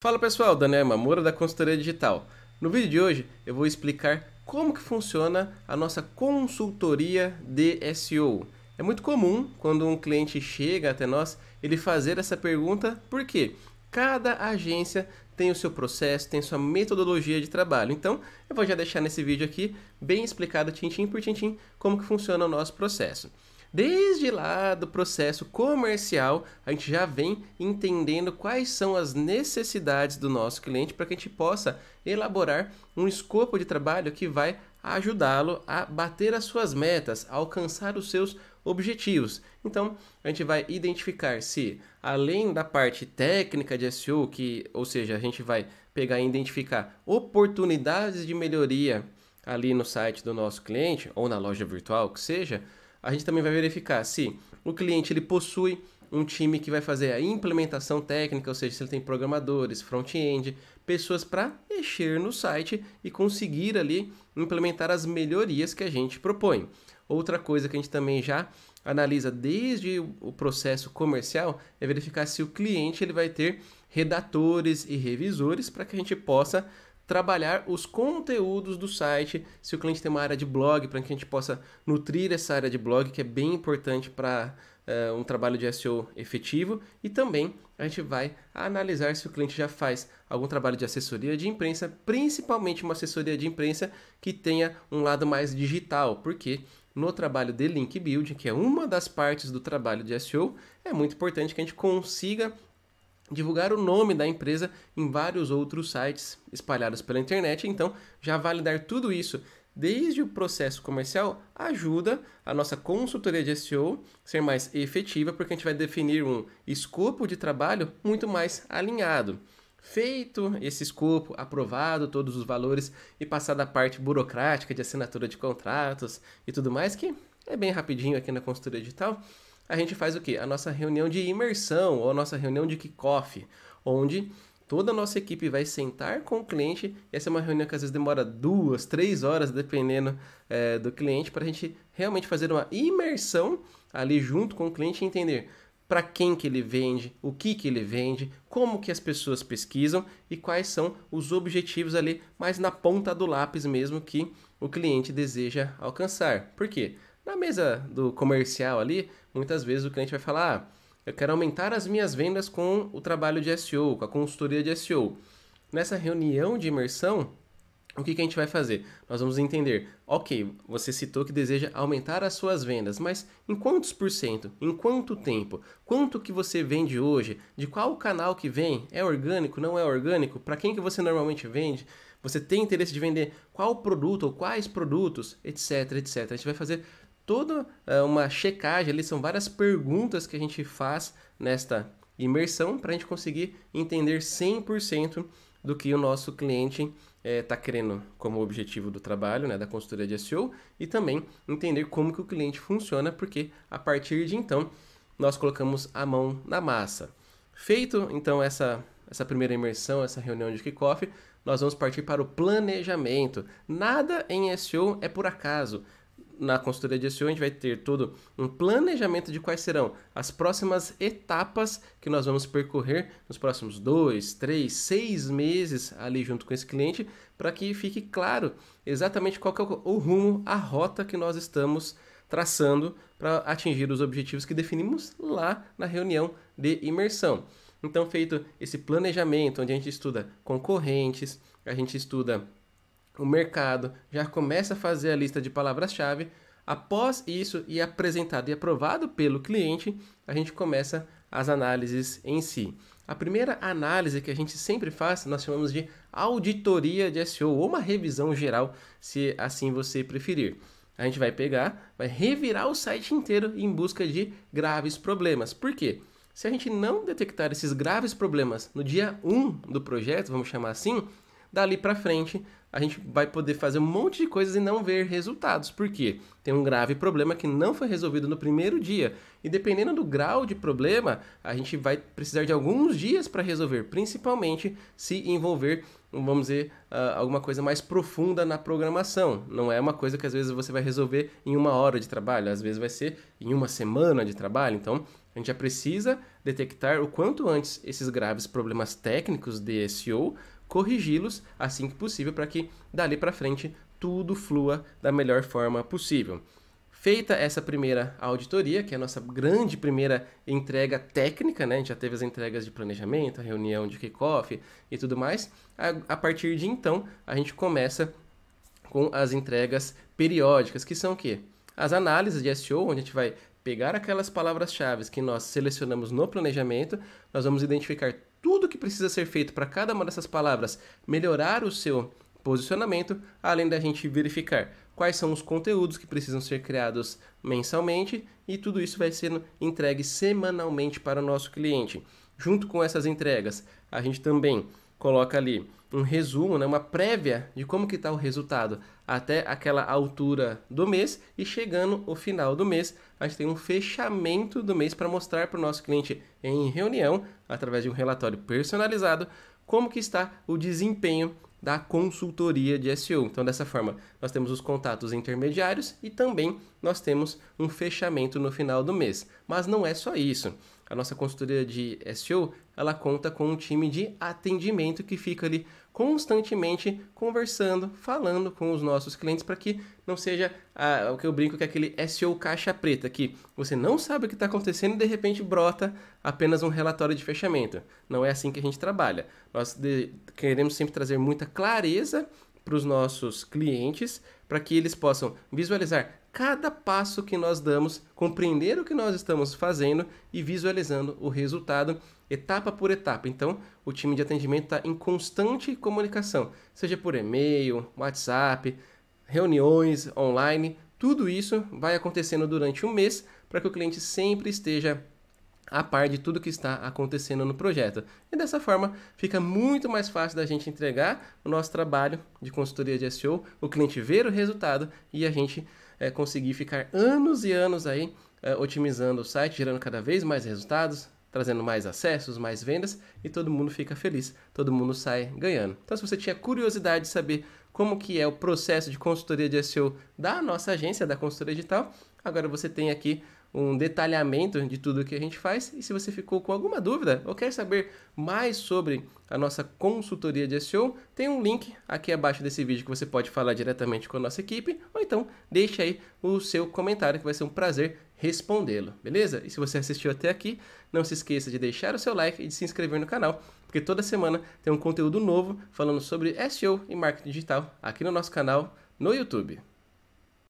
Fala pessoal, Daniel Mamura da Consultoria Digital. No vídeo de hoje eu vou explicar como que funciona a nossa consultoria de SEO. É muito comum quando um cliente chega até nós ele fazer essa pergunta, porque cada agência tem o seu processo, tem sua metodologia de trabalho. Então eu vou já deixar nesse vídeo aqui bem explicado tintim por tintim como que funciona o nosso processo. Desde lá do processo comercial, a gente já vem entendendo quais são as necessidades do nosso cliente para que a gente possa elaborar um escopo de trabalho que vai ajudá-lo a bater as suas metas, a alcançar os seus objetivos. Então, a gente vai identificar se além da parte técnica de SEO, que, ou seja, a gente vai pegar e identificar oportunidades de melhoria ali no site do nosso cliente ou na loja virtual, que seja, a gente também vai verificar se o cliente ele possui um time que vai fazer a implementação técnica, ou seja, se ele tem programadores, front-end, pessoas para mexer no site e conseguir ali implementar as melhorias que a gente propõe. Outra coisa que a gente também já analisa desde o processo comercial é verificar se o cliente ele vai ter redatores e revisores para que a gente possa trabalhar os conteúdos do site, se o cliente tem uma área de blog, para que a gente possa nutrir essa área de blog, que é bem importante para uh, um trabalho de SEO efetivo, e também a gente vai analisar se o cliente já faz algum trabalho de assessoria de imprensa, principalmente uma assessoria de imprensa que tenha um lado mais digital, porque no trabalho de link building, que é uma das partes do trabalho de SEO, é muito importante que a gente consiga divulgar o nome da empresa em vários outros sites espalhados pela internet. Então, já validar tudo isso desde o processo comercial ajuda a nossa consultoria de SEO ser mais efetiva, porque a gente vai definir um escopo de trabalho muito mais alinhado. Feito esse escopo, aprovado todos os valores e passada a parte burocrática de assinatura de contratos e tudo mais, que é bem rapidinho aqui na consultoria digital, a gente faz o quê? A nossa reunião de imersão ou a nossa reunião de kickoff, onde toda a nossa equipe vai sentar com o cliente. Essa é uma reunião que às vezes demora duas, três horas, dependendo é, do cliente, para a gente realmente fazer uma imersão ali junto com o cliente e entender para quem que ele vende, o que que ele vende, como que as pessoas pesquisam e quais são os objetivos ali, mais na ponta do lápis mesmo que o cliente deseja alcançar. Por quê? na mesa do comercial ali, muitas vezes o cliente vai falar: ah, eu quero aumentar as minhas vendas com o trabalho de SEO, com a consultoria de SEO. Nessa reunião de imersão, o que, que a gente vai fazer? Nós vamos entender, ok, você citou que deseja aumentar as suas vendas, mas em quantos por cento? Em quanto tempo? Quanto que você vende hoje? De qual canal que vem? É orgânico? Não é orgânico? Para quem que você normalmente vende? Você tem interesse de vender qual produto ou quais produtos? Etc, etc. A gente vai fazer toda é, uma checagem ali, são várias perguntas que a gente faz nesta imersão para a gente conseguir entender 100% do que o nosso cliente está é, tá querendo como objetivo do trabalho, né, da consultoria de SEO, e também entender como que o cliente funciona, porque a partir de então nós colocamos a mão na massa. Feito então essa, essa primeira imersão, essa reunião de kickoff, nós vamos partir para o planejamento. Nada em SEO é por acaso na consultoria de SEO a gente vai ter todo um planejamento de quais serão as próximas etapas que nós vamos percorrer nos próximos dois, três, seis meses ali junto com esse cliente, para que fique claro exatamente qual é o rumo, a rota que nós estamos traçando para atingir os objetivos que definimos lá na reunião de imersão. Então, feito esse planejamento, onde a gente estuda concorrentes, a gente estuda o mercado já começa a fazer a lista de palavras-chave. Após isso e apresentado e aprovado pelo cliente, a gente começa as análises em si. A primeira análise que a gente sempre faz, nós chamamos de auditoria de SEO ou uma revisão geral, se assim você preferir. A gente vai pegar, vai revirar o site inteiro em busca de graves problemas. Por quê? Se a gente não detectar esses graves problemas no dia 1 um do projeto, vamos chamar assim, dali para frente a gente vai poder fazer um monte de coisas e não ver resultados, porque tem um grave problema que não foi resolvido no primeiro dia. E dependendo do grau de problema, a gente vai precisar de alguns dias para resolver, principalmente se envolver, vamos dizer, uh, alguma coisa mais profunda na programação. Não é uma coisa que às vezes você vai resolver em uma hora de trabalho, às vezes vai ser em uma semana de trabalho. Então, a gente já precisa detectar o quanto antes esses graves problemas técnicos de SEO corrigi-los assim que possível para que dali para frente tudo flua da melhor forma possível. Feita essa primeira auditoria, que é a nossa grande primeira entrega técnica, né? A gente já teve as entregas de planejamento, a reunião de kickoff e tudo mais. A, a partir de então, a gente começa com as entregas periódicas, que são o quê? As análises de SEO, onde a gente vai pegar aquelas palavras-chave que nós selecionamos no planejamento, nós vamos identificar tudo que precisa ser feito para cada uma dessas palavras melhorar o seu posicionamento, além da gente verificar quais são os conteúdos que precisam ser criados mensalmente e tudo isso vai sendo entregue semanalmente para o nosso cliente. Junto com essas entregas, a gente também coloca ali um resumo, né, uma prévia de como que está o resultado até aquela altura do mês e chegando o final do mês, a gente tem um fechamento do mês para mostrar para o nosso cliente em reunião, através de um relatório personalizado, como que está o desempenho da consultoria de SEO. Então, dessa forma, nós temos os contatos intermediários e também nós temos um fechamento no final do mês. Mas não é só isso. A nossa consultoria de SEO, ela conta com um time de atendimento que fica ali constantemente conversando, falando com os nossos clientes para que não seja ah, o que eu brinco que é aquele SEO caixa preta, que você não sabe o que está acontecendo e de repente brota apenas um relatório de fechamento. Não é assim que a gente trabalha. Nós de, queremos sempre trazer muita clareza para os nossos clientes para que eles possam visualizar cada passo que nós damos, compreender o que nós estamos fazendo e visualizando o resultado etapa por etapa. Então, o time de atendimento está em constante comunicação, seja por e-mail, WhatsApp, reuniões online. Tudo isso vai acontecendo durante um mês para que o cliente sempre esteja a par de tudo que está acontecendo no projeto. E dessa forma, fica muito mais fácil da gente entregar o nosso trabalho de consultoria de SEO, o cliente ver o resultado e a gente é, conseguir ficar anos e anos aí é, otimizando o site, gerando cada vez mais resultados, trazendo mais acessos, mais vendas e todo mundo fica feliz, todo mundo sai ganhando. Então, se você tinha curiosidade de saber como que é o processo de consultoria de SEO da nossa agência, da consultoria digital. Agora você tem aqui um detalhamento de tudo que a gente faz. E se você ficou com alguma dúvida ou quer saber mais sobre a nossa consultoria de SEO, tem um link aqui abaixo desse vídeo que você pode falar diretamente com a nossa equipe, ou então deixe aí o seu comentário que vai ser um prazer respondê-lo, beleza? E se você assistiu até aqui, não se esqueça de deixar o seu like e de se inscrever no canal, porque toda semana tem um conteúdo novo falando sobre SEO e marketing digital aqui no nosso canal no YouTube.